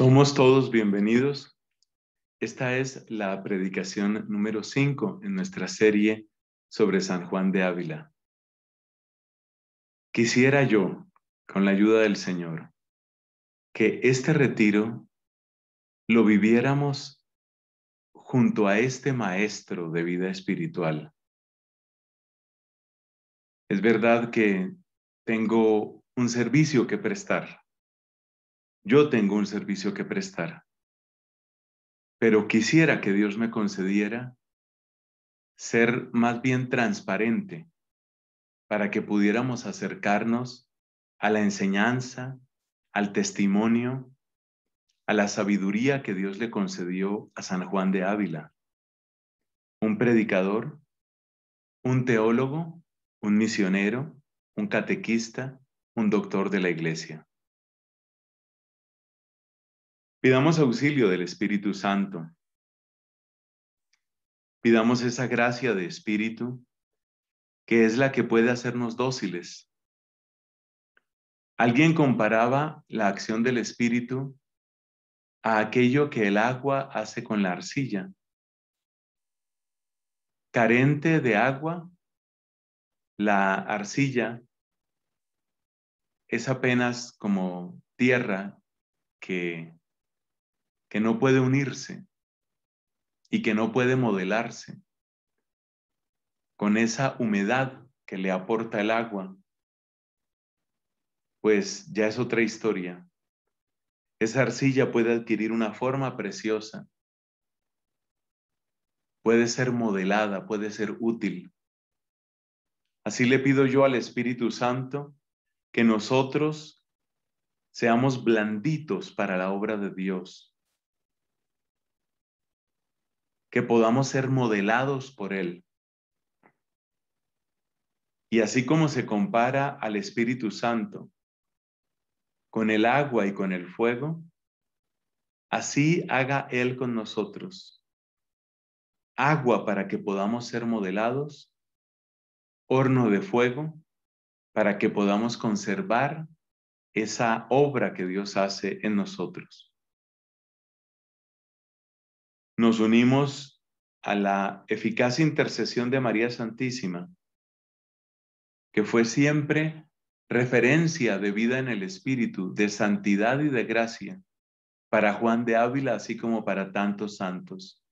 Somos todos bienvenidos. Esta es la predicación número 5 en nuestra serie sobre San Juan de Ávila. Quisiera yo, con la ayuda del Señor, que este retiro lo viviéramos junto a este maestro de vida espiritual. Es verdad que tengo un servicio que prestar yo tengo un servicio que prestar, pero quisiera que Dios me concediera ser más bien transparente para que pudiéramos acercarnos a la enseñanza, al testimonio, a la sabiduría que Dios le concedió a San Juan de Ávila, un predicador, un teólogo, un misionero, un catequista, un doctor de la iglesia. Pidamos auxilio del Espíritu Santo. Pidamos esa gracia de Espíritu que es la que puede hacernos dóciles. Alguien comparaba la acción del Espíritu a aquello que el agua hace con la arcilla. Carente de agua, la arcilla es apenas como tierra que que no puede unirse y que no puede modelarse con esa humedad que le aporta el agua, pues ya es otra historia. Esa arcilla puede adquirir una forma preciosa, puede ser modelada, puede ser útil. Así le pido yo al Espíritu Santo que nosotros seamos blanditos para la obra de Dios que podamos ser modelados por Él. Y así como se compara al Espíritu Santo con el agua y con el fuego, así haga Él con nosotros. Agua para que podamos ser modelados, horno de fuego para que podamos conservar esa obra que Dios hace en nosotros nos unimos a la eficaz intercesión de María Santísima, que fue siempre referencia de vida en el Espíritu, de santidad y de gracia, para Juan de Ávila, así como para tantos santos.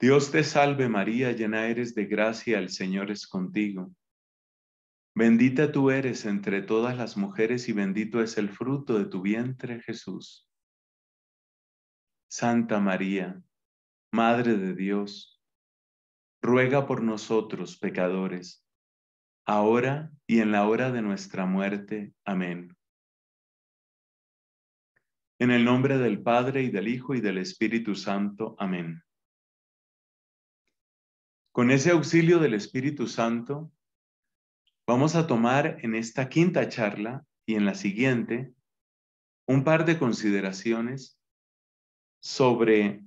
Dios te salve María, llena eres de gracia, el Señor es contigo. Bendita tú eres entre todas las mujeres y bendito es el fruto de tu vientre Jesús. Santa María, Madre de Dios, ruega por nosotros pecadores, ahora y en la hora de nuestra muerte. Amén. En el nombre del Padre y del Hijo y del Espíritu Santo. Amén. Con ese auxilio del Espíritu Santo, vamos a tomar en esta quinta charla y en la siguiente un par de consideraciones sobre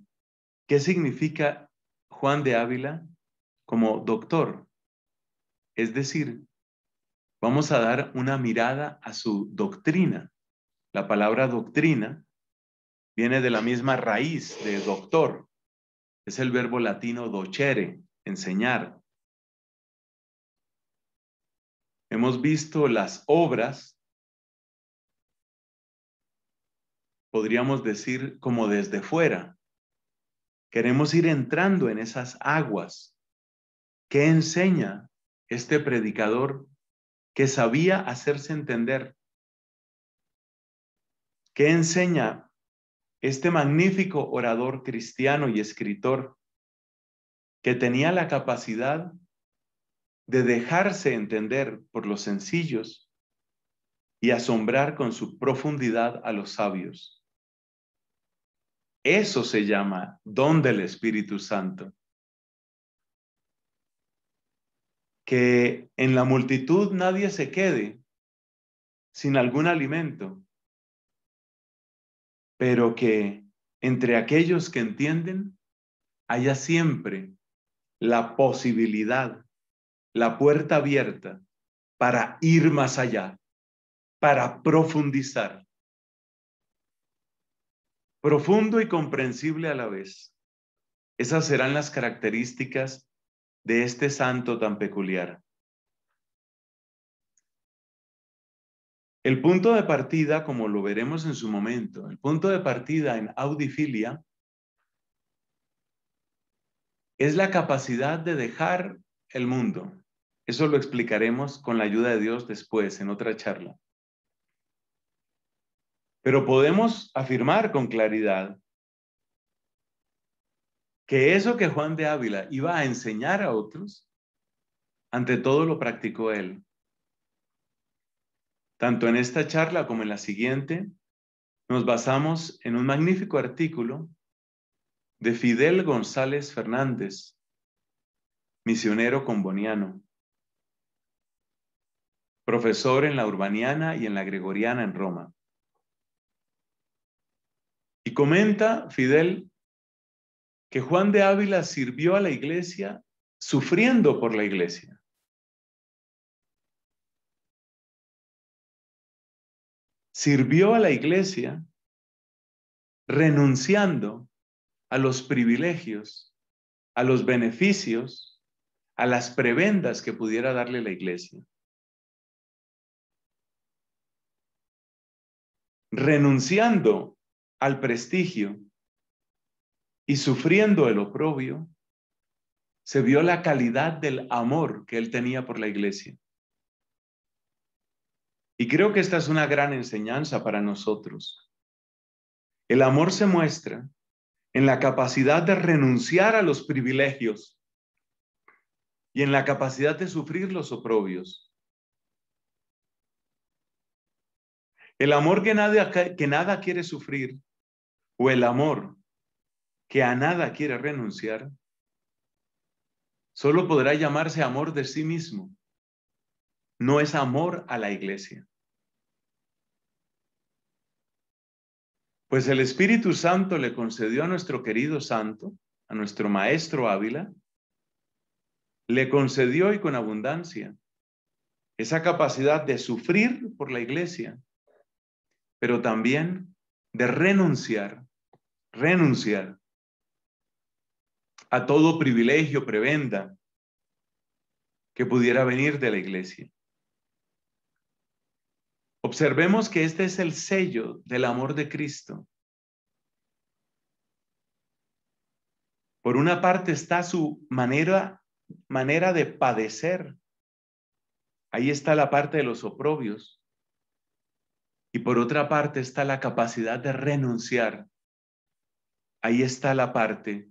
qué significa Juan de Ávila como doctor. Es decir, vamos a dar una mirada a su doctrina. La palabra doctrina viene de la misma raíz de doctor. Es el verbo latino docere, enseñar. Hemos visto las obras podríamos decir, como desde fuera. Queremos ir entrando en esas aguas. ¿Qué enseña este predicador que sabía hacerse entender? ¿Qué enseña este magnífico orador cristiano y escritor que tenía la capacidad de dejarse entender por los sencillos y asombrar con su profundidad a los sabios? Eso se llama don del Espíritu Santo. Que en la multitud nadie se quede sin algún alimento, pero que entre aquellos que entienden haya siempre la posibilidad, la puerta abierta para ir más allá, para profundizar profundo y comprensible a la vez. Esas serán las características de este santo tan peculiar. El punto de partida, como lo veremos en su momento, el punto de partida en audifilia es la capacidad de dejar el mundo. Eso lo explicaremos con la ayuda de Dios después, en otra charla. Pero podemos afirmar con claridad que eso que Juan de Ávila iba a enseñar a otros, ante todo lo practicó él. Tanto en esta charla como en la siguiente, nos basamos en un magnífico artículo de Fidel González Fernández, misionero comboniano, profesor en la urbaniana y en la gregoriana en Roma. Y comenta Fidel que Juan de Ávila sirvió a la iglesia sufriendo por la iglesia. Sirvió a la iglesia renunciando a los privilegios, a los beneficios, a las prebendas que pudiera darle la iglesia. Renunciando al prestigio y sufriendo el oprobio, se vio la calidad del amor que él tenía por la iglesia. Y creo que esta es una gran enseñanza para nosotros. El amor se muestra en la capacidad de renunciar a los privilegios y en la capacidad de sufrir los oprobios. El amor que nada, que nada quiere sufrir o el amor que a nada quiere renunciar, solo podrá llamarse amor de sí mismo. No es amor a la iglesia. Pues el Espíritu Santo le concedió a nuestro querido santo, a nuestro maestro Ávila, le concedió y con abundancia esa capacidad de sufrir por la iglesia, pero también de renunciar renunciar a todo privilegio, prebenda que pudiera venir de la iglesia. Observemos que este es el sello del amor de Cristo. Por una parte está su manera, manera de padecer. Ahí está la parte de los oprobios. Y por otra parte está la capacidad de renunciar ahí está la parte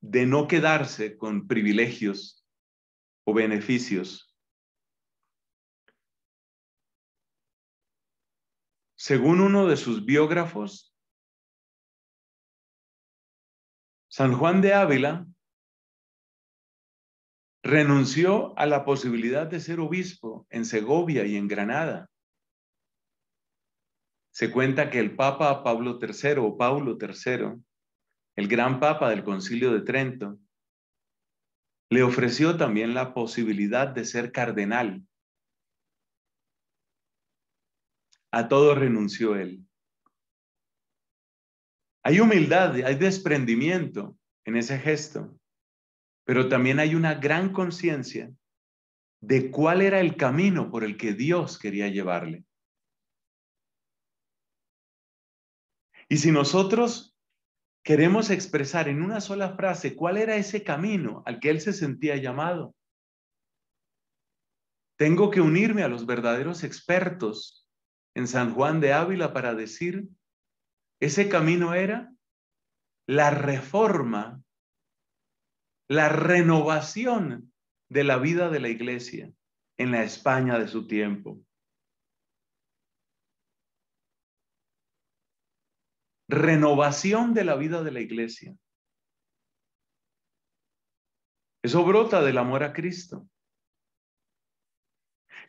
de no quedarse con privilegios o beneficios. Según uno de sus biógrafos, San Juan de Ávila renunció a la posibilidad de ser obispo en Segovia y en Granada se cuenta que el Papa Pablo III o Paulo III, el gran Papa del Concilio de Trento, le ofreció también la posibilidad de ser cardenal. A todo renunció él. Hay humildad, hay desprendimiento en ese gesto, pero también hay una gran conciencia de cuál era el camino por el que Dios quería llevarle. Y si nosotros queremos expresar en una sola frase cuál era ese camino al que él se sentía llamado, tengo que unirme a los verdaderos expertos en San Juan de Ávila para decir, ese camino era la reforma, la renovación de la vida de la iglesia en la España de su tiempo. renovación de la vida de la iglesia. Eso brota del amor a Cristo.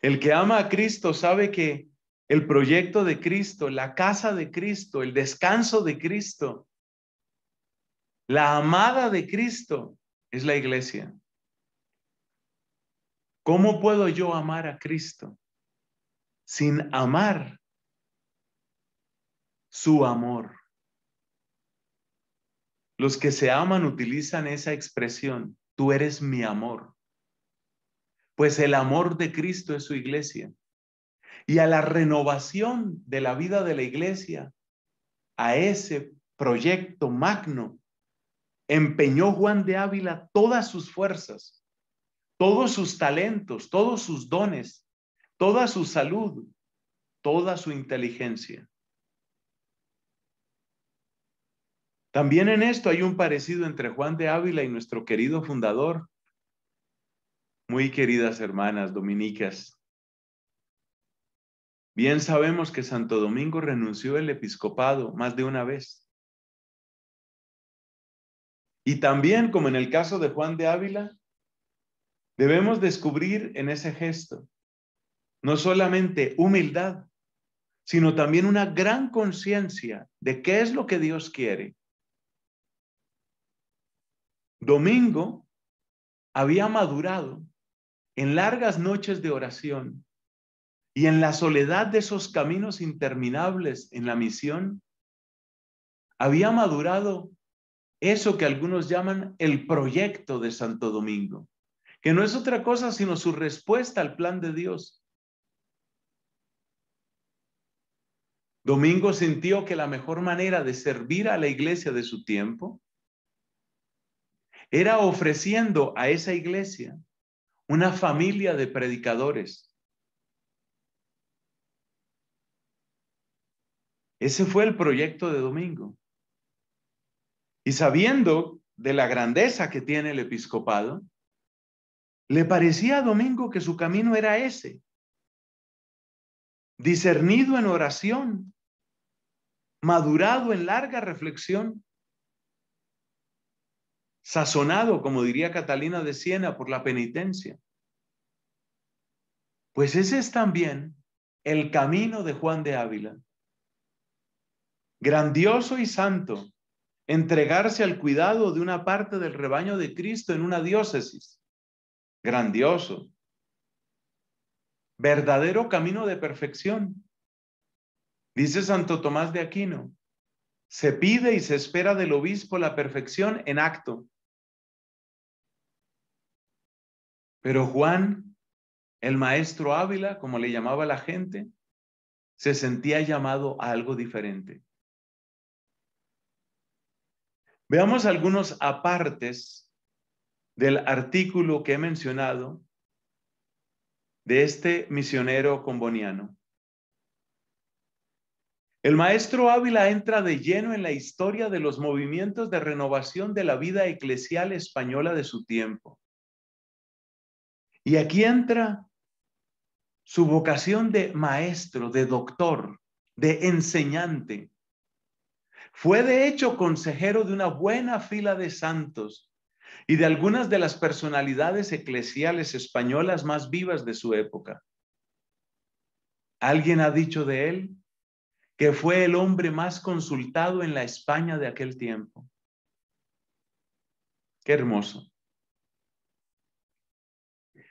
El que ama a Cristo sabe que el proyecto de Cristo, la casa de Cristo, el descanso de Cristo, la amada de Cristo es la iglesia. ¿Cómo puedo yo amar a Cristo sin amar su amor? Los que se aman utilizan esa expresión, tú eres mi amor. Pues el amor de Cristo es su iglesia. Y a la renovación de la vida de la iglesia, a ese proyecto magno, empeñó Juan de Ávila todas sus fuerzas, todos sus talentos, todos sus dones, toda su salud, toda su inteligencia. También en esto hay un parecido entre Juan de Ávila y nuestro querido fundador. Muy queridas hermanas dominicas, bien sabemos que Santo Domingo renunció el episcopado más de una vez. Y también, como en el caso de Juan de Ávila, debemos descubrir en ese gesto no solamente humildad, sino también una gran conciencia de qué es lo que Dios quiere Domingo había madurado en largas noches de oración y en la soledad de esos caminos interminables en la misión, había madurado eso que algunos llaman el proyecto de Santo Domingo, que no es otra cosa sino su respuesta al plan de Dios. Domingo sintió que la mejor manera de servir a la iglesia de su tiempo era ofreciendo a esa iglesia una familia de predicadores. Ese fue el proyecto de Domingo. Y sabiendo de la grandeza que tiene el episcopado, le parecía a Domingo que su camino era ese, discernido en oración, madurado en larga reflexión, sazonado, como diría Catalina de Siena, por la penitencia. Pues ese es también el camino de Juan de Ávila. Grandioso y santo, entregarse al cuidado de una parte del rebaño de Cristo en una diócesis. Grandioso. Verdadero camino de perfección. Dice Santo Tomás de Aquino, se pide y se espera del obispo la perfección en acto. Pero Juan, el maestro Ávila, como le llamaba la gente, se sentía llamado a algo diferente. Veamos algunos apartes del artículo que he mencionado de este misionero comboniano. El maestro Ávila entra de lleno en la historia de los movimientos de renovación de la vida eclesial española de su tiempo. Y aquí entra su vocación de maestro, de doctor, de enseñante. Fue de hecho consejero de una buena fila de santos y de algunas de las personalidades eclesiales españolas más vivas de su época. Alguien ha dicho de él que fue el hombre más consultado en la España de aquel tiempo. Qué hermoso.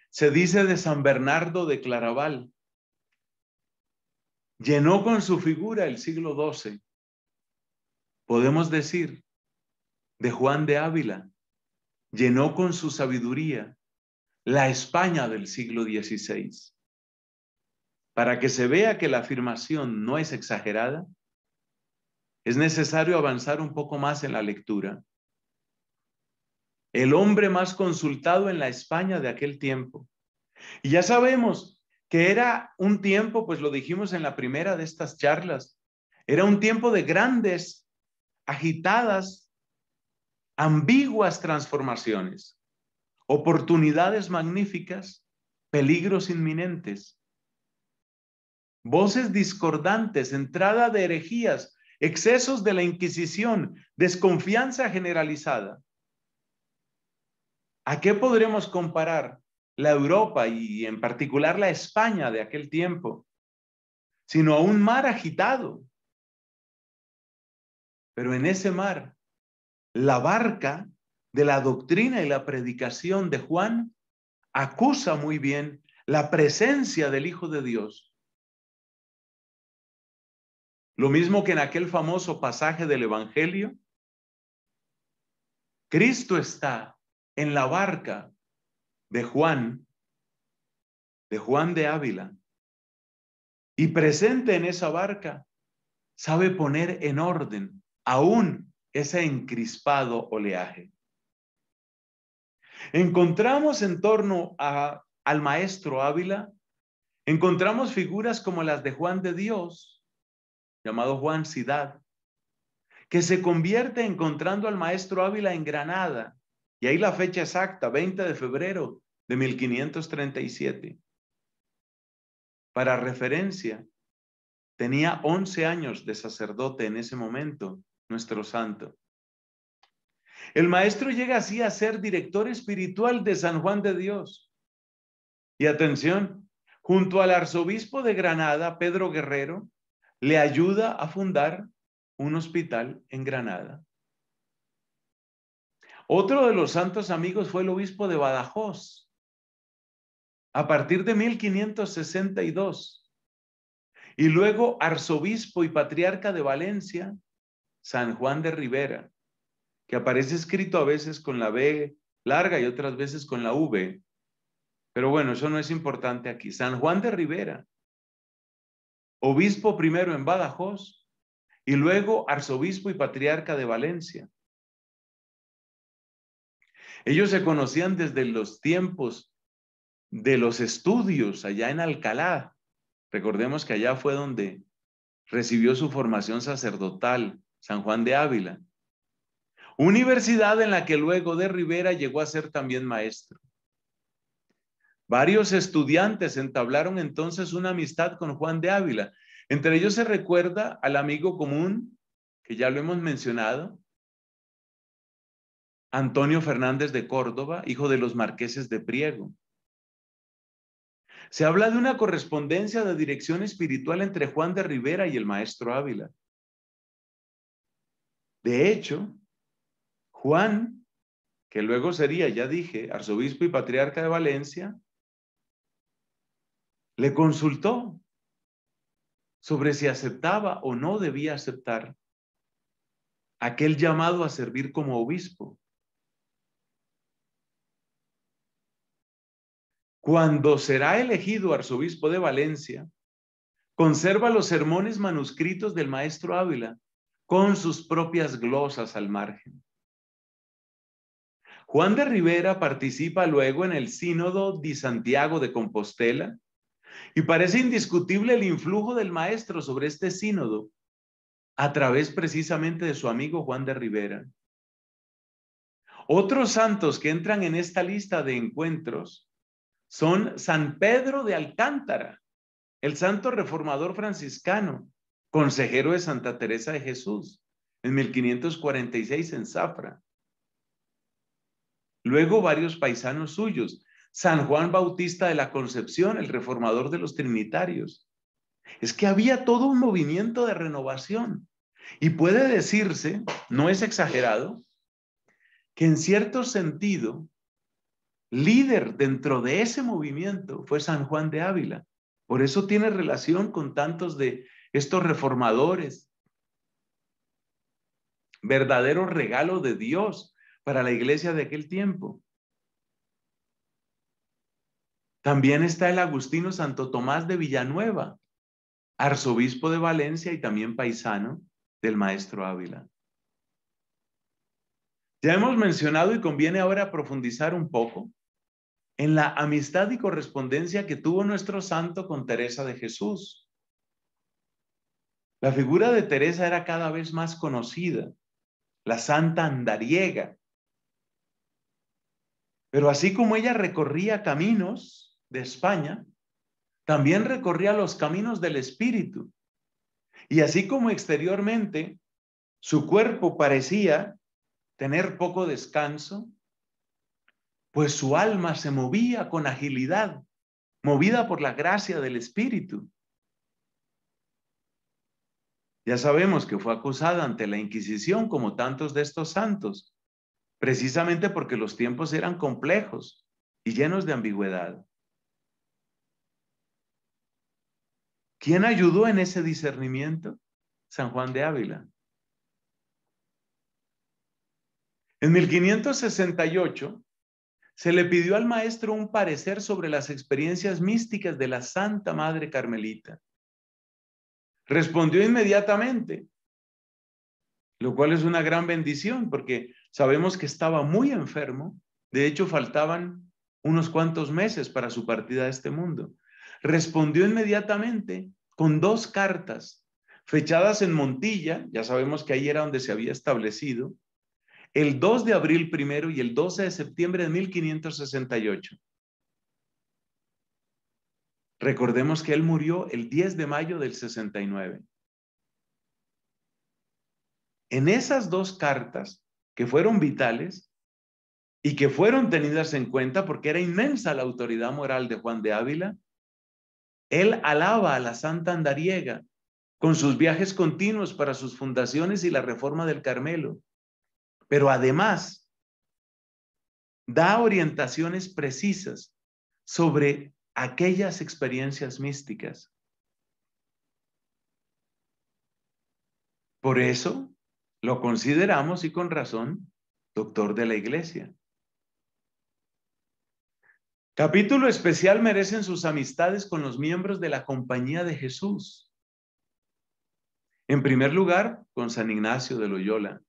Se dice de San Bernardo de Claraval, llenó con su figura el siglo XII. Podemos decir de Juan de Ávila, llenó con su sabiduría la España del siglo XVI. Para que se vea que la afirmación no es exagerada, es necesario avanzar un poco más en la lectura. El hombre más consultado en la España de aquel tiempo. Y ya sabemos que era un tiempo, pues lo dijimos en la primera de estas charlas, era un tiempo de grandes, agitadas, ambiguas transformaciones, oportunidades magníficas, peligros inminentes voces discordantes, entrada de herejías, excesos de la Inquisición, desconfianza generalizada. ¿A qué podremos comparar la Europa y en particular la España de aquel tiempo? Sino a un mar agitado. Pero en ese mar, la barca de la doctrina y la predicación de Juan acusa muy bien la presencia del Hijo de Dios lo mismo que en aquel famoso pasaje del Evangelio, Cristo está en la barca de Juan, de Juan de Ávila, y presente en esa barca, sabe poner en orden aún ese encrispado oleaje. Encontramos en torno al maestro Ávila, encontramos figuras como las de Juan de Dios, llamado Juan Cidad, que se convierte encontrando al maestro Ávila en Granada, y ahí la fecha exacta, 20 de febrero de 1537. Para referencia, tenía 11 años de sacerdote en ese momento, nuestro santo. El maestro llega así a ser director espiritual de San Juan de Dios. Y atención, junto al arzobispo de Granada, Pedro Guerrero, le ayuda a fundar un hospital en Granada. Otro de los santos amigos fue el obispo de Badajoz. A partir de 1562, y luego arzobispo y patriarca de Valencia, San Juan de Rivera, que aparece escrito a veces con la B larga y otras veces con la V. Pero bueno, eso no es importante aquí. San Juan de Rivera, obispo primero en Badajoz y luego arzobispo y patriarca de Valencia. Ellos se conocían desde los tiempos de los estudios allá en Alcalá. Recordemos que allá fue donde recibió su formación sacerdotal San Juan de Ávila. Universidad en la que luego de Rivera llegó a ser también maestro. Varios estudiantes entablaron entonces una amistad con Juan de Ávila. Entre ellos se recuerda al amigo común, que ya lo hemos mencionado, Antonio Fernández de Córdoba, hijo de los marqueses de Priego. Se habla de una correspondencia de dirección espiritual entre Juan de Rivera y el maestro Ávila. De hecho, Juan, que luego sería, ya dije, arzobispo y patriarca de Valencia, le consultó sobre si aceptaba o no debía aceptar aquel llamado a servir como obispo. Cuando será elegido arzobispo de Valencia, conserva los sermones manuscritos del maestro Ávila con sus propias glosas al margen. Juan de Rivera participa luego en el Sínodo de Santiago de Compostela y parece indiscutible el influjo del maestro sobre este sínodo a través precisamente de su amigo Juan de Rivera. Otros santos que entran en esta lista de encuentros son San Pedro de Alcántara, el santo reformador franciscano, consejero de Santa Teresa de Jesús, en 1546 en Zafra. Luego varios paisanos suyos, San Juan Bautista de la Concepción, el reformador de los Trinitarios. Es que había todo un movimiento de renovación. Y puede decirse, no es exagerado, que en cierto sentido, líder dentro de ese movimiento fue San Juan de Ávila. Por eso tiene relación con tantos de estos reformadores. Verdadero regalo de Dios para la iglesia de aquel tiempo. También está el Agustino Santo Tomás de Villanueva, arzobispo de Valencia y también paisano del maestro Ávila. Ya hemos mencionado y conviene ahora profundizar un poco en la amistad y correspondencia que tuvo nuestro santo con Teresa de Jesús. La figura de Teresa era cada vez más conocida, la santa andariega. Pero así como ella recorría caminos, de España, también recorría los caminos del Espíritu. Y así como exteriormente su cuerpo parecía tener poco descanso, pues su alma se movía con agilidad, movida por la gracia del Espíritu. Ya sabemos que fue acusada ante la Inquisición como tantos de estos santos, precisamente porque los tiempos eran complejos y llenos de ambigüedad. ¿Quién ayudó en ese discernimiento? San Juan de Ávila. En 1568 se le pidió al maestro un parecer sobre las experiencias místicas de la Santa Madre Carmelita. Respondió inmediatamente, lo cual es una gran bendición porque sabemos que estaba muy enfermo, de hecho faltaban unos cuantos meses para su partida de este mundo respondió inmediatamente con dos cartas fechadas en Montilla, ya sabemos que ahí era donde se había establecido, el 2 de abril primero y el 12 de septiembre de 1568. Recordemos que él murió el 10 de mayo del 69. En esas dos cartas, que fueron vitales y que fueron tenidas en cuenta porque era inmensa la autoridad moral de Juan de Ávila, él alaba a la Santa Andariega con sus viajes continuos para sus fundaciones y la reforma del Carmelo. Pero además, da orientaciones precisas sobre aquellas experiencias místicas. Por eso lo consideramos, y con razón, doctor de la iglesia. Capítulo especial merecen sus amistades con los miembros de la compañía de Jesús. En primer lugar, con San Ignacio de Loyola.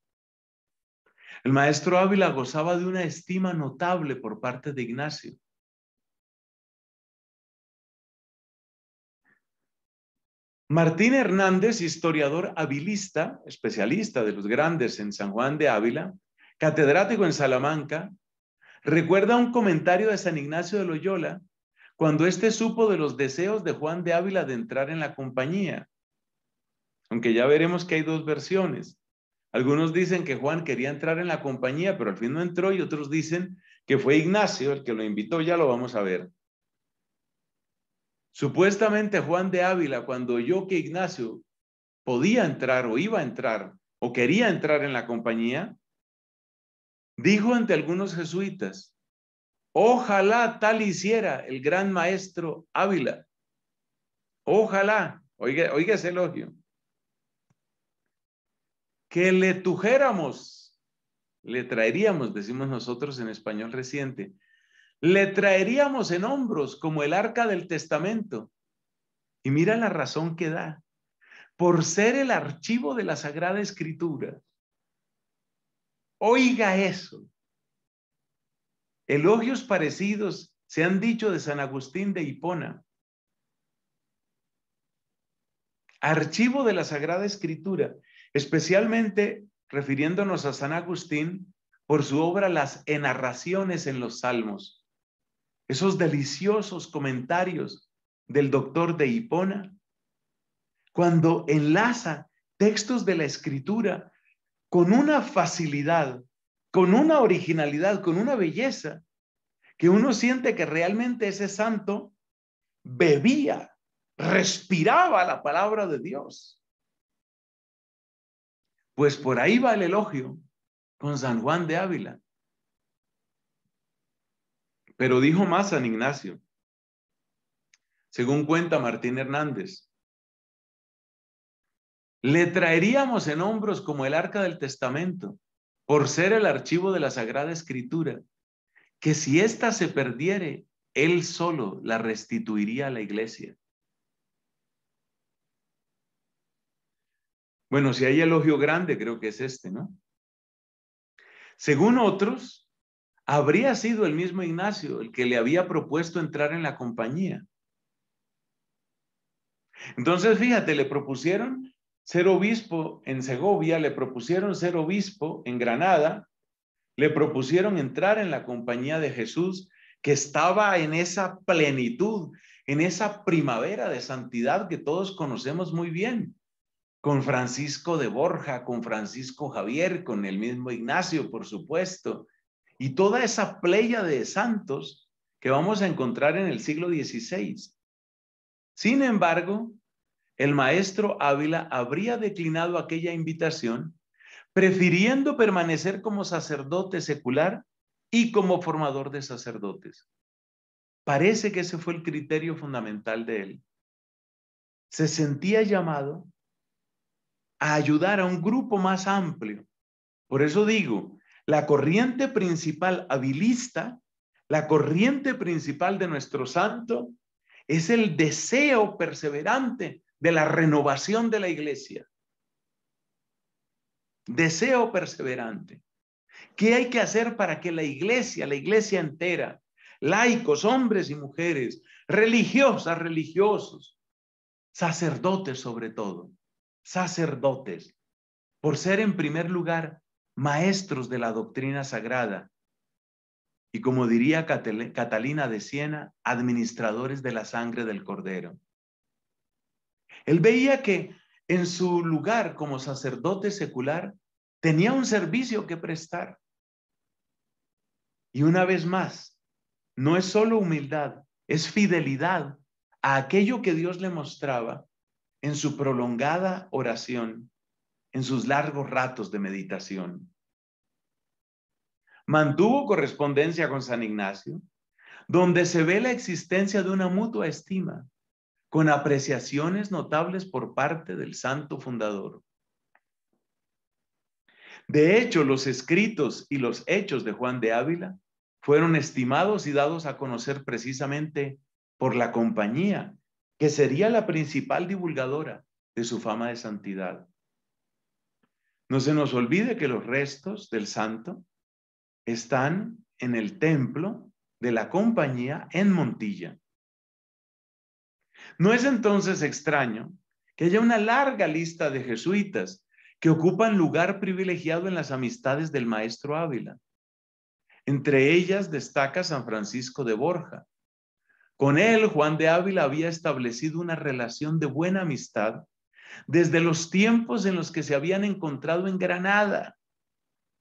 El maestro Ávila gozaba de una estima notable por parte de Ignacio. Martín Hernández, historiador habilista, especialista de los grandes en San Juan de Ávila, catedrático en Salamanca, Recuerda un comentario de San Ignacio de Loyola cuando éste supo de los deseos de Juan de Ávila de entrar en la compañía. Aunque ya veremos que hay dos versiones. Algunos dicen que Juan quería entrar en la compañía, pero al fin no entró, y otros dicen que fue Ignacio el que lo invitó, ya lo vamos a ver. Supuestamente Juan de Ávila, cuando oyó que Ignacio podía entrar o iba a entrar o quería entrar en la compañía, Dijo ante algunos jesuitas, ojalá tal hiciera el gran maestro Ávila. Ojalá, oiga, oiga ese elogio, que le tujéramos, le traeríamos, decimos nosotros en español reciente, le traeríamos en hombros como el arca del testamento. Y mira la razón que da. Por ser el archivo de la Sagrada Escritura, Oiga eso. Elogios parecidos se han dicho de San Agustín de Hipona. Archivo de la Sagrada Escritura, especialmente refiriéndonos a San Agustín por su obra Las enarraciones en los Salmos. Esos deliciosos comentarios del doctor de Hipona, cuando enlaza textos de la Escritura con una facilidad, con una originalidad, con una belleza, que uno siente que realmente ese santo bebía, respiraba la palabra de Dios. Pues por ahí va el elogio con San Juan de Ávila. Pero dijo más San Ignacio. Según cuenta Martín Hernández, le traeríamos en hombros como el arca del testamento, por ser el archivo de la Sagrada Escritura, que si ésta se perdiere, él solo la restituiría a la iglesia. Bueno, si hay elogio grande, creo que es este, ¿no? Según otros, habría sido el mismo Ignacio el que le había propuesto entrar en la compañía. Entonces, fíjate, le propusieron ser obispo en Segovia, le propusieron ser obispo en Granada, le propusieron entrar en la compañía de Jesús, que estaba en esa plenitud, en esa primavera de santidad que todos conocemos muy bien, con Francisco de Borja, con Francisco Javier, con el mismo Ignacio, por supuesto, y toda esa playa de santos que vamos a encontrar en el siglo XVI. Sin embargo, el maestro Ávila habría declinado aquella invitación, prefiriendo permanecer como sacerdote secular y como formador de sacerdotes. Parece que ese fue el criterio fundamental de él. Se sentía llamado a ayudar a un grupo más amplio. Por eso digo, la corriente principal habilista, la corriente principal de nuestro santo, es el deseo perseverante de la renovación de la iglesia. Deseo perseverante. ¿Qué hay que hacer para que la iglesia, la iglesia entera, laicos, hombres y mujeres, religiosas, religiosos, sacerdotes sobre todo, sacerdotes, por ser en primer lugar maestros de la doctrina sagrada y como diría Catalina de Siena, administradores de la sangre del cordero. Él veía que en su lugar como sacerdote secular tenía un servicio que prestar. Y una vez más, no es solo humildad, es fidelidad a aquello que Dios le mostraba en su prolongada oración, en sus largos ratos de meditación. Mantuvo correspondencia con San Ignacio, donde se ve la existencia de una mutua estima con apreciaciones notables por parte del santo fundador. De hecho, los escritos y los hechos de Juan de Ávila fueron estimados y dados a conocer precisamente por la compañía, que sería la principal divulgadora de su fama de santidad. No se nos olvide que los restos del santo están en el templo de la compañía en Montilla. No es entonces extraño que haya una larga lista de jesuitas que ocupan lugar privilegiado en las amistades del maestro Ávila. Entre ellas destaca San Francisco de Borja. Con él, Juan de Ávila había establecido una relación de buena amistad desde los tiempos en los que se habían encontrado en Granada,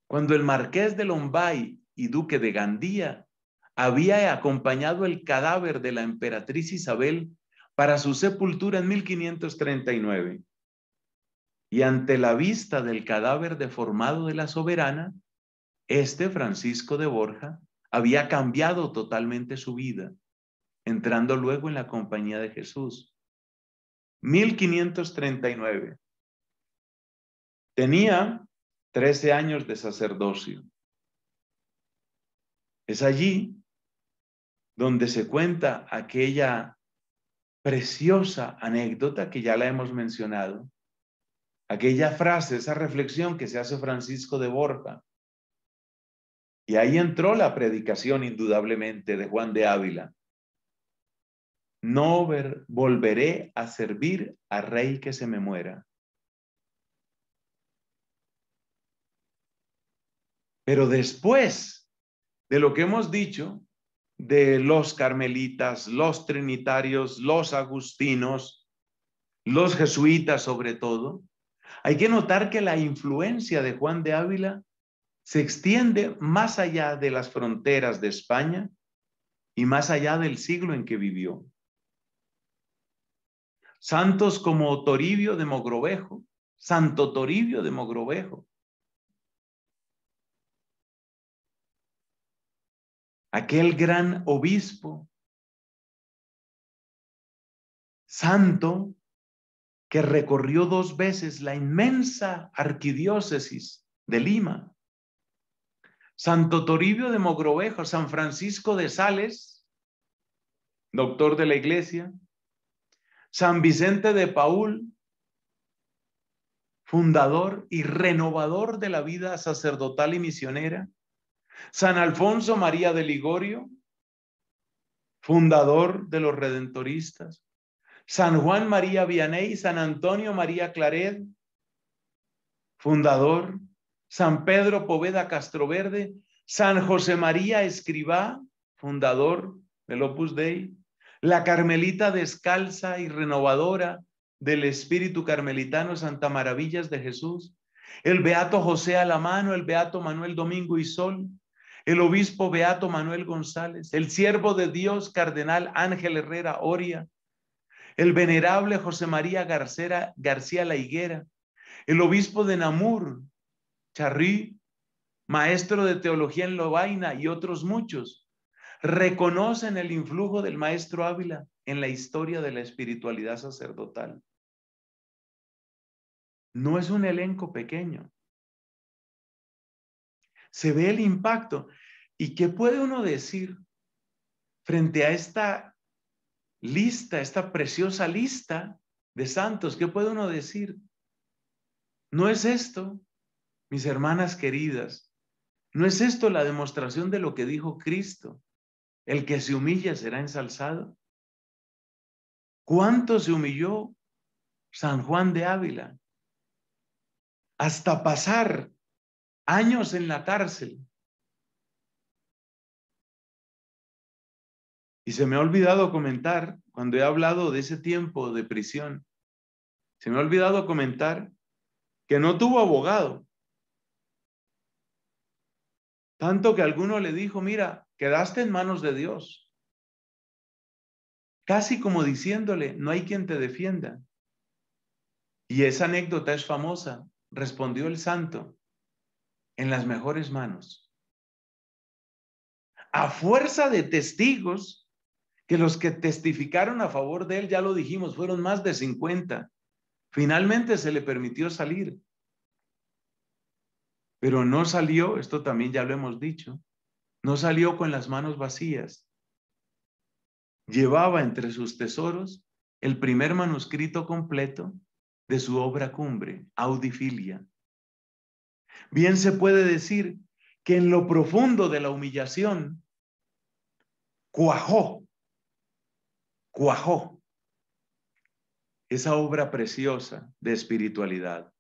cuando el marqués de Lombay y duque de Gandía había acompañado el cadáver de la emperatriz Isabel para su sepultura en 1539. Y ante la vista del cadáver deformado de la soberana, este Francisco de Borja había cambiado totalmente su vida, entrando luego en la compañía de Jesús. 1539. Tenía 13 años de sacerdocio. Es allí donde se cuenta aquella preciosa anécdota que ya la hemos mencionado, aquella frase, esa reflexión que se hace Francisco de Borja. Y ahí entró la predicación indudablemente de Juan de Ávila. No volveré a servir a rey que se me muera. Pero después de lo que hemos dicho, de los carmelitas, los trinitarios, los agustinos, los jesuitas sobre todo, hay que notar que la influencia de Juan de Ávila se extiende más allá de las fronteras de España y más allá del siglo en que vivió. Santos como Toribio de Mogrovejo, Santo Toribio de Mogrovejo, aquel gran obispo santo que recorrió dos veces la inmensa arquidiócesis de Lima. Santo Toribio de Mogrovejo, San Francisco de Sales, doctor de la iglesia, San Vicente de Paul, fundador y renovador de la vida sacerdotal y misionera, San Alfonso María de Ligorio, fundador de los redentoristas. San Juan María Vianney, San Antonio María Claret, fundador. San Pedro Poveda Castroverde, San José María Escribá, fundador del Opus Dei. La Carmelita descalza y renovadora del espíritu carmelitano Santa Maravillas de Jesús. El Beato José Alamano, el Beato Manuel Domingo y Sol, el obispo Beato Manuel González, el siervo de Dios Cardenal Ángel Herrera Oria, el venerable José María Garcera, García La Higuera, el obispo de Namur, Charri, maestro de teología en Lovaina y otros muchos, reconocen el influjo del maestro Ávila en la historia de la espiritualidad sacerdotal. No es un elenco pequeño, se ve el impacto. ¿Y qué puede uno decir frente a esta lista, esta preciosa lista de santos? ¿Qué puede uno decir? No es esto, mis hermanas queridas, no es esto la demostración de lo que dijo Cristo. El que se humilla será ensalzado. ¿Cuánto se humilló San Juan de Ávila? Hasta pasar años en la cárcel. Y se me ha olvidado comentar, cuando he hablado de ese tiempo de prisión, se me ha olvidado comentar que no tuvo abogado. Tanto que alguno le dijo, mira, quedaste en manos de Dios. Casi como diciéndole, no hay quien te defienda. Y esa anécdota es famosa, respondió el santo en las mejores manos. A fuerza de testigos, que los que testificaron a favor de él, ya lo dijimos, fueron más de 50. Finalmente se le permitió salir. Pero no salió, esto también ya lo hemos dicho, no salió con las manos vacías. Llevaba entre sus tesoros el primer manuscrito completo de su obra cumbre, Audifilia, Bien se puede decir que en lo profundo de la humillación cuajó, cuajó esa obra preciosa de espiritualidad.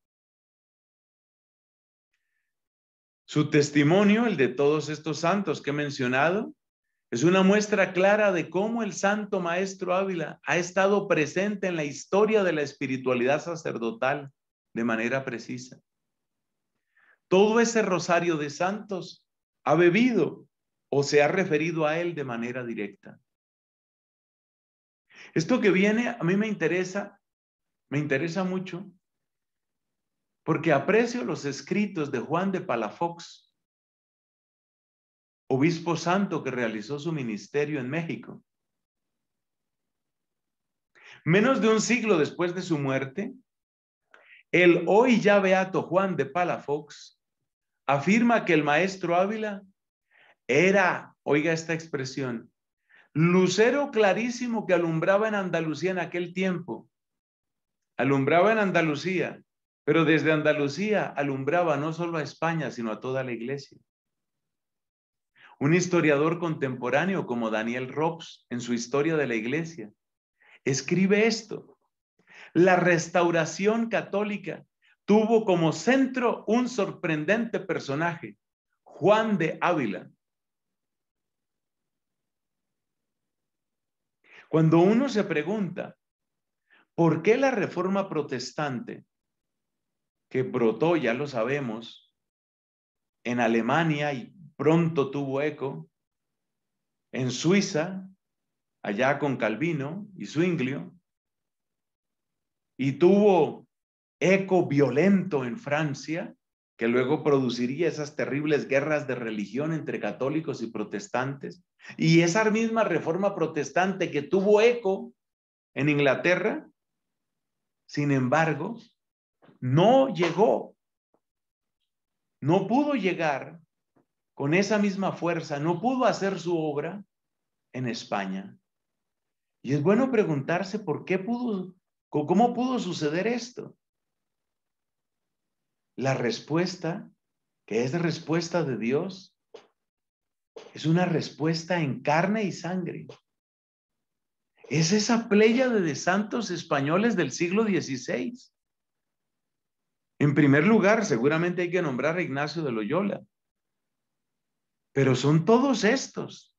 Su testimonio, el de todos estos santos que he mencionado, es una muestra clara de cómo el santo maestro Ávila ha estado presente en la historia de la espiritualidad sacerdotal de manera precisa todo ese rosario de santos ha bebido o se ha referido a él de manera directa. Esto que viene a mí me interesa, me interesa mucho, porque aprecio los escritos de Juan de Palafox, obispo santo que realizó su ministerio en México. Menos de un siglo después de su muerte, el hoy ya beato Juan de Palafox afirma que el maestro Ávila era, oiga esta expresión, lucero clarísimo que alumbraba en Andalucía en aquel tiempo. Alumbraba en Andalucía, pero desde Andalucía alumbraba no solo a España, sino a toda la iglesia. Un historiador contemporáneo como Daniel Rox, en su Historia de la Iglesia, escribe esto. La restauración católica tuvo como centro un sorprendente personaje, Juan de Ávila. Cuando uno se pregunta, ¿por qué la reforma protestante, que brotó, ya lo sabemos, en Alemania y pronto tuvo eco, en Suiza, allá con Calvino y Zwinglio, y tuvo eco violento en Francia que luego produciría esas terribles guerras de religión entre católicos y protestantes. Y esa misma reforma protestante que tuvo eco en Inglaterra, sin embargo, no llegó, no pudo llegar con esa misma fuerza, no pudo hacer su obra en España. Y es bueno preguntarse por qué pudo, cómo pudo suceder esto la respuesta, que es la respuesta de Dios, es una respuesta en carne y sangre. Es esa playa de santos españoles del siglo XVI. En primer lugar, seguramente hay que nombrar a Ignacio de Loyola. Pero son todos estos,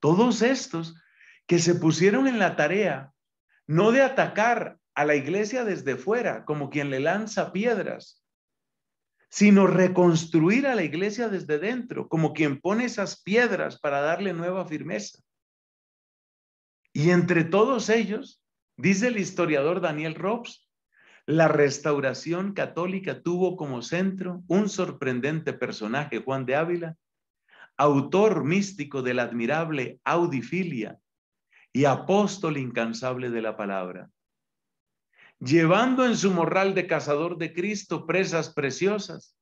todos estos que se pusieron en la tarea no de atacar a la iglesia desde fuera, como quien le lanza piedras, sino reconstruir a la iglesia desde dentro, como quien pone esas piedras para darle nueva firmeza. Y entre todos ellos, dice el historiador Daniel Robs, la restauración católica tuvo como centro un sorprendente personaje, Juan de Ávila, autor místico de la admirable audifilia y apóstol incansable de la palabra llevando en su morral de cazador de Cristo presas preciosas,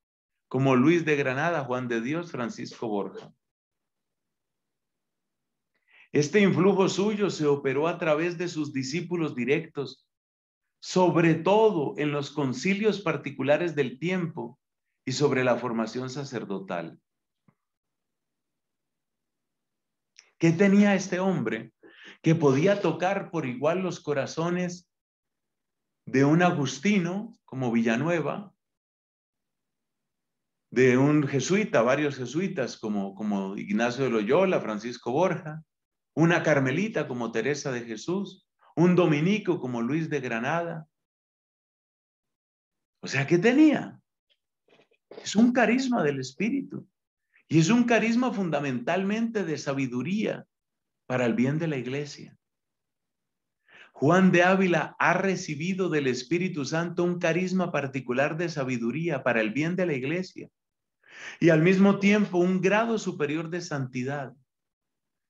como Luis de Granada, Juan de Dios, Francisco Borja. Este influjo suyo se operó a través de sus discípulos directos, sobre todo en los concilios particulares del tiempo y sobre la formación sacerdotal. ¿Qué tenía este hombre que podía tocar por igual los corazones de un agustino como Villanueva, de un jesuita, varios jesuitas como, Ignacio de Loyola, Francisco Borja, una carmelita como Teresa de Jesús, un dominico como Luis de Granada. O sea, ¿qué tenía? Es un carisma del Espíritu y es un carisma fundamentalmente de sabiduría para el bien de la iglesia. Juan de Ávila ha recibido del Espíritu Santo un carisma particular de sabiduría para el bien de la iglesia y al mismo tiempo un grado superior de santidad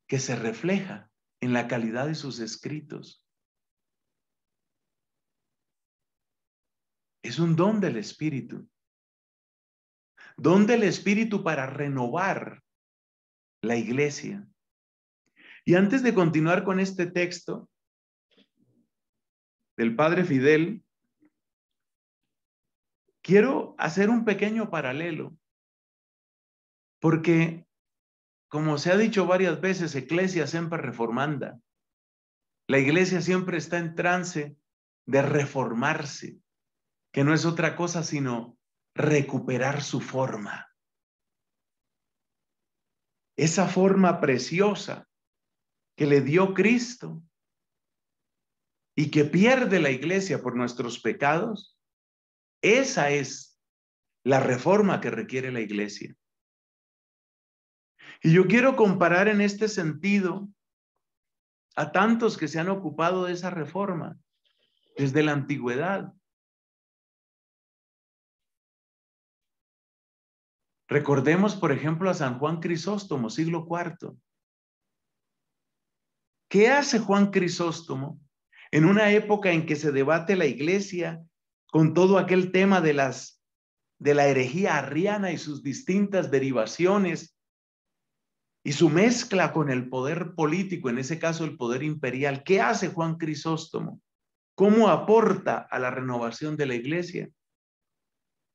que se refleja en la calidad de sus escritos. Es un don del Espíritu. Don del Espíritu para renovar la iglesia. Y antes de continuar con este texto, del padre Fidel, quiero hacer un pequeño paralelo, porque como se ha dicho varias veces, Iglesia siempre reformanda. La iglesia siempre está en trance de reformarse, que no es otra cosa sino recuperar su forma. Esa forma preciosa que le dio Cristo y que pierde la iglesia por nuestros pecados, esa es la reforma que requiere la iglesia. Y yo quiero comparar en este sentido a tantos que se han ocupado de esa reforma desde la antigüedad. Recordemos, por ejemplo, a San Juan Crisóstomo, siglo IV. ¿Qué hace Juan Crisóstomo en una época en que se debate la iglesia con todo aquel tema de las de la herejía arriana y sus distintas derivaciones y su mezcla con el poder político, en ese caso el poder imperial. ¿Qué hace Juan Crisóstomo? ¿Cómo aporta a la renovación de la iglesia?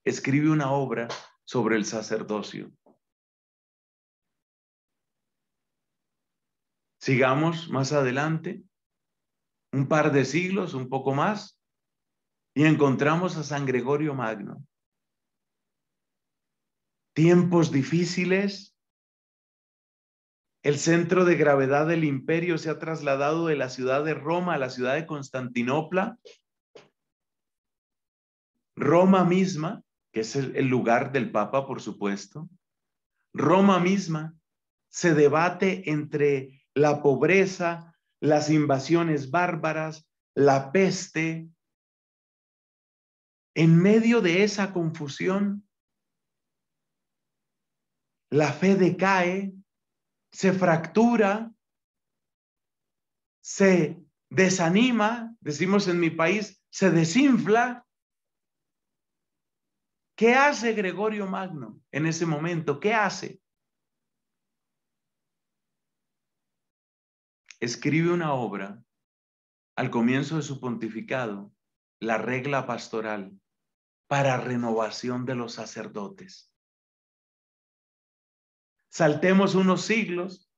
Escribe una obra sobre el sacerdocio. Sigamos más adelante un par de siglos, un poco más, y encontramos a San Gregorio Magno. Tiempos difíciles. El centro de gravedad del imperio se ha trasladado de la ciudad de Roma a la ciudad de Constantinopla. Roma misma, que es el lugar del Papa, por supuesto, Roma misma se debate entre la pobreza, las invasiones bárbaras, la peste. En medio de esa confusión, la fe decae, se fractura, se desanima, decimos en mi país, se desinfla. ¿Qué hace Gregorio Magno en ese momento? ¿Qué hace? escribe una obra al comienzo de su pontificado, la regla pastoral para renovación de los sacerdotes. Saltemos unos siglos,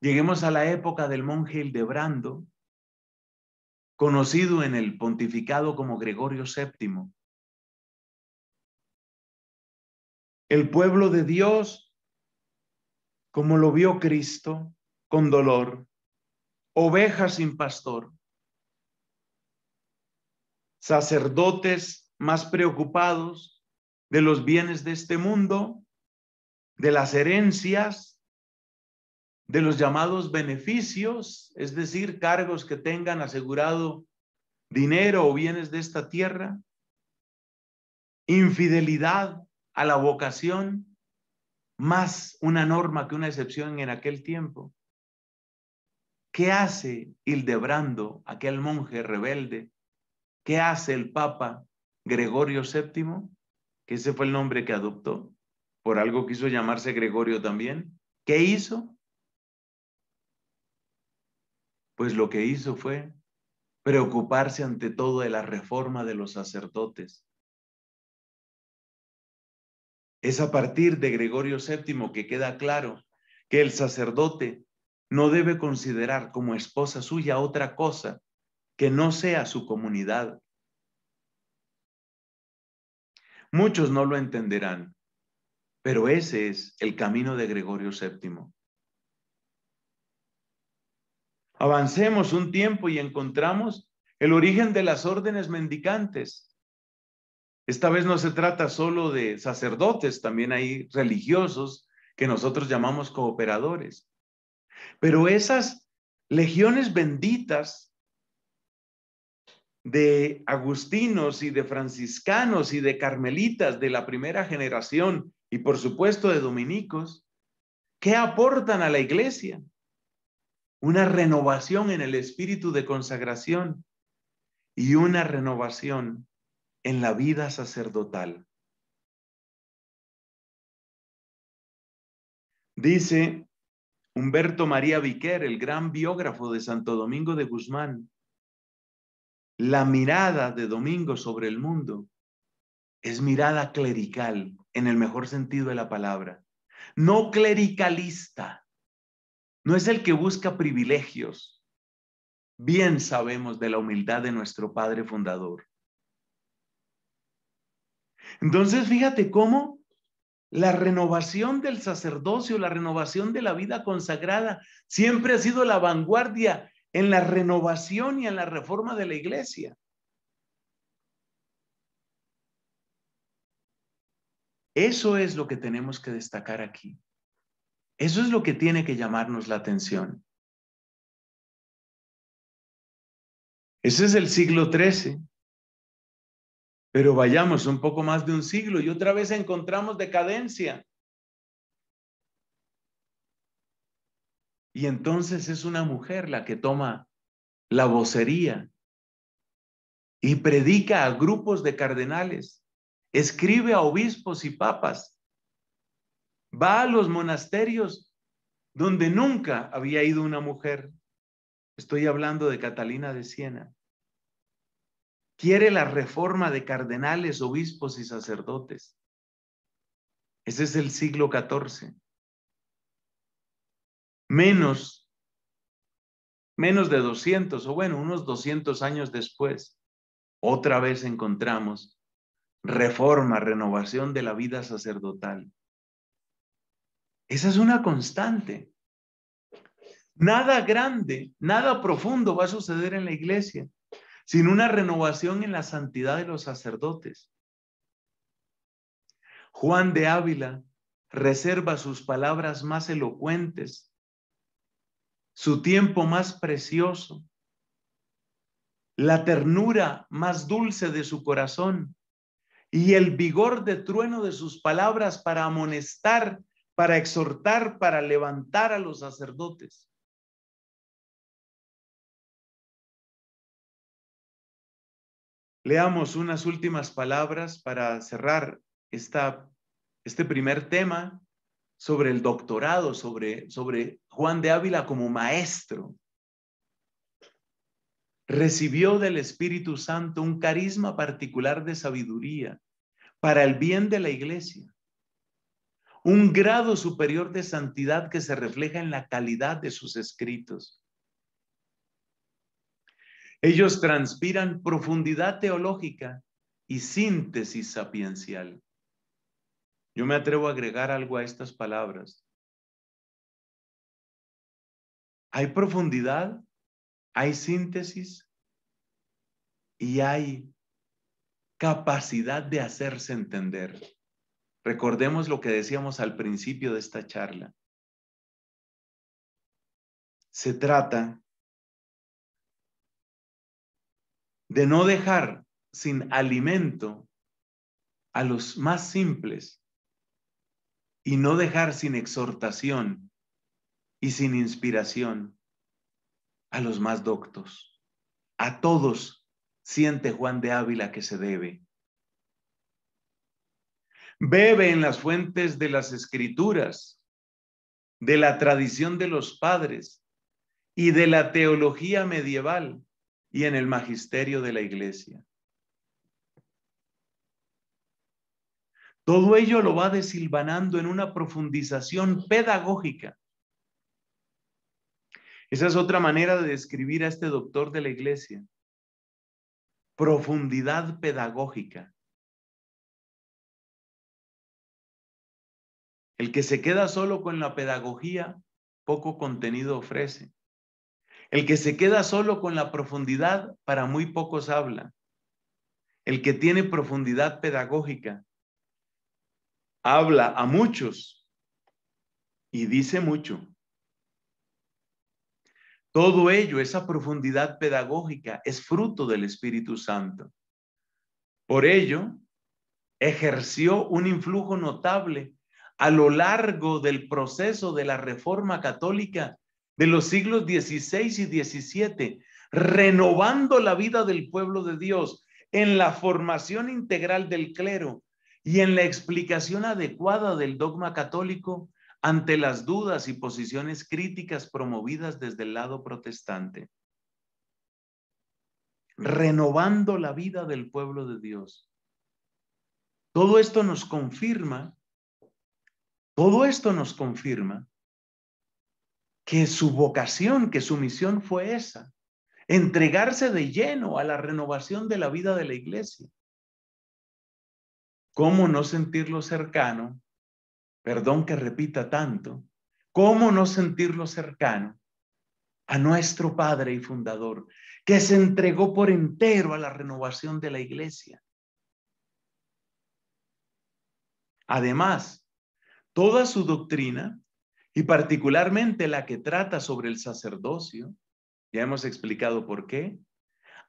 lleguemos a la época del monje Hildebrando, conocido en el pontificado como Gregorio VII. El pueblo de Dios, como lo vio Cristo, con dolor, ovejas sin pastor, sacerdotes más preocupados de los bienes de este mundo, de las herencias, de los llamados beneficios, es decir, cargos que tengan asegurado dinero o bienes de esta tierra, infidelidad a la vocación, más una norma que una excepción en aquel tiempo. ¿Qué hace Hildebrando, aquel monje rebelde? ¿Qué hace el Papa Gregorio VII? Que ese fue el nombre que adoptó. Por algo quiso llamarse Gregorio también. ¿Qué hizo? Pues lo que hizo fue preocuparse ante todo de la reforma de los sacerdotes. Es a partir de Gregorio VII que queda claro que el sacerdote no debe considerar como esposa suya otra cosa que no sea su comunidad. Muchos no lo entenderán, pero ese es el camino de Gregorio VII. Avancemos un tiempo y encontramos el origen de las órdenes mendicantes. Esta vez no se trata solo de sacerdotes, también hay religiosos que nosotros llamamos cooperadores. Pero esas legiones benditas de agustinos y de franciscanos y de carmelitas de la primera generación y por supuesto de dominicos, ¿qué aportan a la iglesia? Una renovación en el espíritu de consagración y una renovación en la vida sacerdotal. Dice Humberto María Viquer, el gran biógrafo de Santo Domingo de Guzmán, la mirada de Domingo sobre el mundo es mirada clerical, en el mejor sentido de la palabra, no clericalista, no es el que busca privilegios. Bien sabemos de la humildad de nuestro Padre Fundador. Entonces, fíjate cómo la renovación del sacerdocio, la renovación de la vida consagrada, siempre ha sido la vanguardia en la renovación y en la reforma de la iglesia. Eso es lo que tenemos que destacar aquí. Eso es lo que tiene que llamarnos la atención. Ese es el siglo XIII. Pero vayamos un poco más de un siglo y otra vez encontramos decadencia. Y entonces es una mujer la que toma la vocería y predica a grupos de cardenales, escribe a obispos y papas, va a los monasterios donde nunca había ido una mujer. Estoy hablando de Catalina de Siena quiere la reforma de cardenales, obispos y sacerdotes. Ese es el siglo XIV. Menos, menos de 200, o bueno, unos 200 años después, otra vez encontramos reforma, renovación de la vida sacerdotal. Esa es una constante. Nada grande, nada profundo va a suceder en la iglesia sin una renovación en la santidad de los sacerdotes. Juan de Ávila reserva sus palabras más elocuentes, su tiempo más precioso, la ternura más dulce de su corazón y el vigor de trueno de sus palabras para amonestar, para exhortar, para levantar a los sacerdotes. leamos unas últimas palabras para cerrar este primer tema sobre el doctorado, sobre Juan de Ávila como maestro. Recibió del Espíritu Santo un carisma particular de sabiduría para el bien de la iglesia, un grado superior de santidad que se refleja en la calidad de sus escritos ellos transpiran profundidad teológica y síntesis sapiencial. Yo me atrevo a agregar algo a estas palabras. Hay profundidad, hay síntesis y hay capacidad de hacerse entender. Recordemos lo que decíamos al principio de esta charla. Se trata de no dejar sin alimento a los más simples y no dejar sin exhortación y sin inspiración a los más doctos. A todos siente Juan de Ávila que se debe. Bebe en las fuentes de las escrituras, de la tradición de los padres y de la teología medieval y en el magisterio de la iglesia. Todo ello lo va desilvanando en una profundización pedagógica. Esa es otra manera de describir a este doctor de la iglesia. Profundidad pedagógica. El que se queda solo con la pedagogía, poco contenido ofrece. El que se queda solo con la profundidad, para muy pocos habla. El que tiene profundidad pedagógica, habla a muchos y dice mucho. Todo ello, esa profundidad pedagógica, es fruto del Espíritu Santo. Por ello, ejerció un influjo notable a lo largo del proceso de la Reforma Católica de los siglos XVI y XVII, renovando la vida del pueblo de Dios en la formación integral del clero y en la explicación adecuada del dogma católico ante las dudas y posiciones críticas promovidas desde el lado protestante. Renovando la vida del pueblo de Dios. Todo esto nos confirma, todo esto nos confirma que su vocación, que su misión fue esa, entregarse de lleno a la renovación de la vida de la iglesia. ¿Cómo no sentirlo cercano? Perdón que repita tanto. ¿Cómo no sentirlo cercano a nuestro Padre y Fundador, que se entregó por entero a la renovación de la iglesia? Además, toda su doctrina y particularmente la que trata sobre el sacerdocio, ya hemos explicado por qué,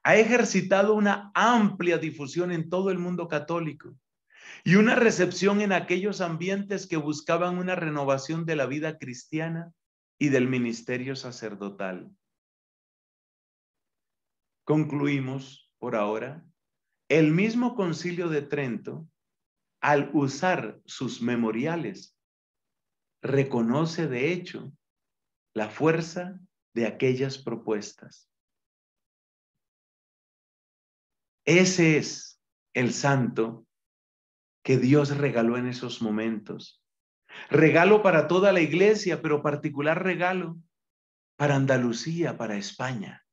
ha ejercitado una amplia difusión en todo el mundo católico y una recepción en aquellos ambientes que buscaban una renovación de la vida cristiana y del ministerio sacerdotal. Concluimos por ahora el mismo concilio de Trento, al usar sus memoriales reconoce de hecho la fuerza de aquellas propuestas. Ese es el santo que Dios regaló en esos momentos. Regalo para toda la iglesia, pero particular regalo para Andalucía, para España.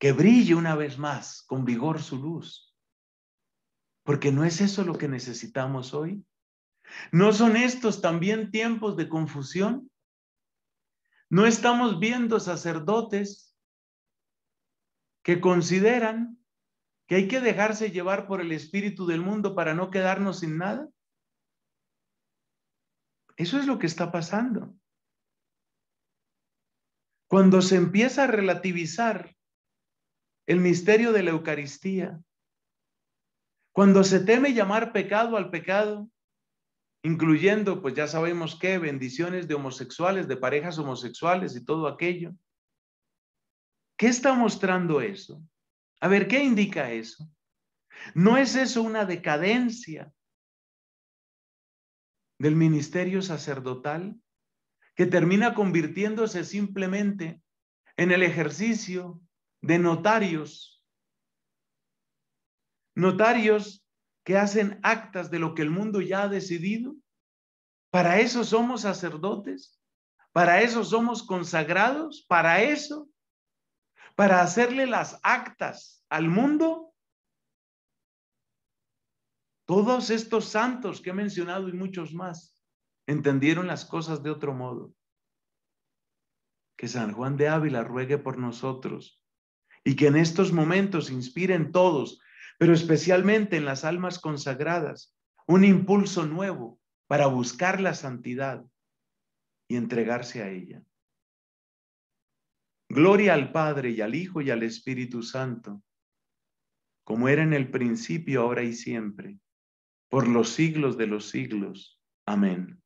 Que brille una vez más con vigor su luz. Porque no es eso lo que necesitamos hoy. ¿No son estos también tiempos de confusión? ¿No estamos viendo sacerdotes que consideran que hay que dejarse llevar por el espíritu del mundo para no quedarnos sin nada? Eso es lo que está pasando. Cuando se empieza a relativizar el misterio de la Eucaristía, cuando se teme llamar pecado al pecado incluyendo, pues ya sabemos qué, bendiciones de homosexuales, de parejas homosexuales y todo aquello. ¿Qué está mostrando eso? A ver, ¿qué indica eso? ¿No es eso una decadencia del ministerio sacerdotal que termina convirtiéndose simplemente en el ejercicio de notarios? Notarios que hacen actas de lo que el mundo ya ha decidido? ¿Para eso somos sacerdotes? ¿Para eso somos consagrados? ¿Para eso? ¿Para hacerle las actas al mundo? Todos estos santos que he mencionado y muchos más entendieron las cosas de otro modo. Que San Juan de Ávila ruegue por nosotros y que en estos momentos inspiren todos pero especialmente en las almas consagradas, un impulso nuevo para buscar la santidad y entregarse a ella. Gloria al Padre y al Hijo y al Espíritu Santo, como era en el principio, ahora y siempre, por los siglos de los siglos. Amén.